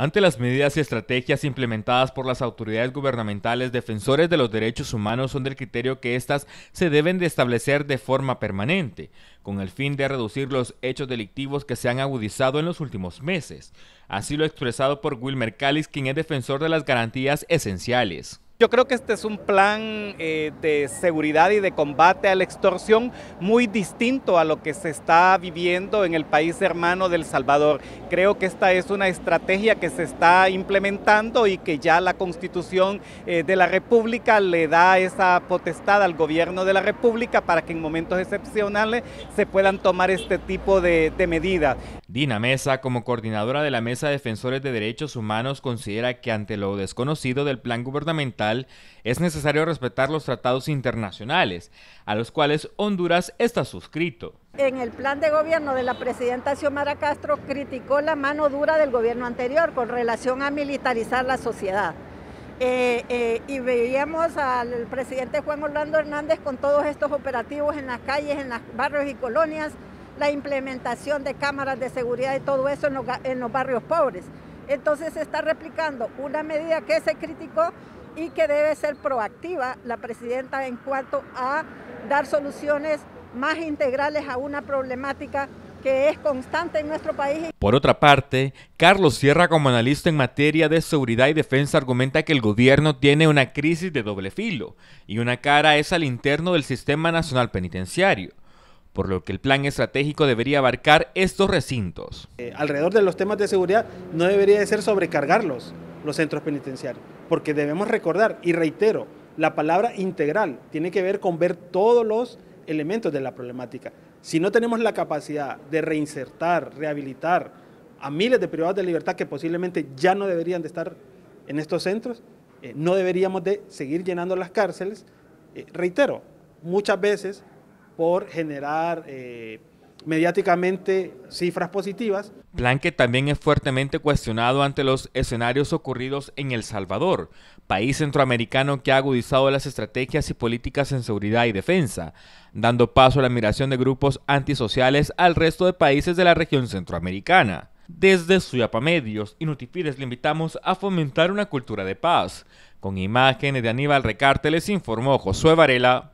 Ante las medidas y estrategias implementadas por las autoridades gubernamentales, defensores de los derechos humanos son del criterio que éstas se deben de establecer de forma permanente, con el fin de reducir los hechos delictivos que se han agudizado en los últimos meses. Así lo expresado por Wilmer Mercalis, quien es defensor de las garantías esenciales. Yo creo que este es un plan eh, de seguridad y de combate a la extorsión muy distinto a lo que se está viviendo en el país hermano del Salvador. Creo que esta es una estrategia que se está implementando y que ya la constitución eh, de la República le da esa potestad al gobierno de la República para que en momentos excepcionales se puedan tomar este tipo de medidas. Dina Mesa, como coordinadora de la Mesa de Defensores de Derechos Humanos, considera que ante lo desconocido del plan gubernamental es necesario respetar los tratados internacionales, a los cuales Honduras está suscrito. En el plan de gobierno de la presidenta Xiomara Castro criticó la mano dura del gobierno anterior con relación a militarizar la sociedad. Eh, eh, y veíamos al presidente Juan Orlando Hernández con todos estos operativos en las calles, en los barrios y colonias, la implementación de cámaras de seguridad y todo eso en los, barrios pobres. Entonces se está replicando una medida que se criticó y que debe ser proactiva la presidenta en cuanto a dar soluciones más integrales a una problemática que es constante en nuestro país. Por otra parte, Carlos Sierra como analista en materia de seguridad y defensa argumenta que el gobierno tiene una crisis de doble filo y una cara es al interno del Sistema Nacional Penitenciario por lo que el plan estratégico debería abarcar estos recintos. Eh, alrededor de los temas de seguridad no debería de ser sobrecargarlos los centros penitenciarios, porque debemos recordar, y reitero, la palabra integral tiene que ver con ver todos los elementos de la problemática. Si no tenemos la capacidad de reinsertar, rehabilitar a miles de privados de libertad que posiblemente ya no deberían de estar en estos centros, eh, no deberíamos de seguir llenando las cárceles. Eh, reitero, muchas veces por generar eh, mediáticamente cifras positivas. Plan que también es fuertemente cuestionado ante los escenarios ocurridos en El Salvador, país centroamericano que ha agudizado las estrategias y políticas en seguridad y defensa, dando paso a la migración de grupos antisociales al resto de países de la región centroamericana. Desde Suyapa Medios y Nutipires le invitamos a fomentar una cultura de paz. Con imágenes de Aníbal Recarte les informó Josué Varela.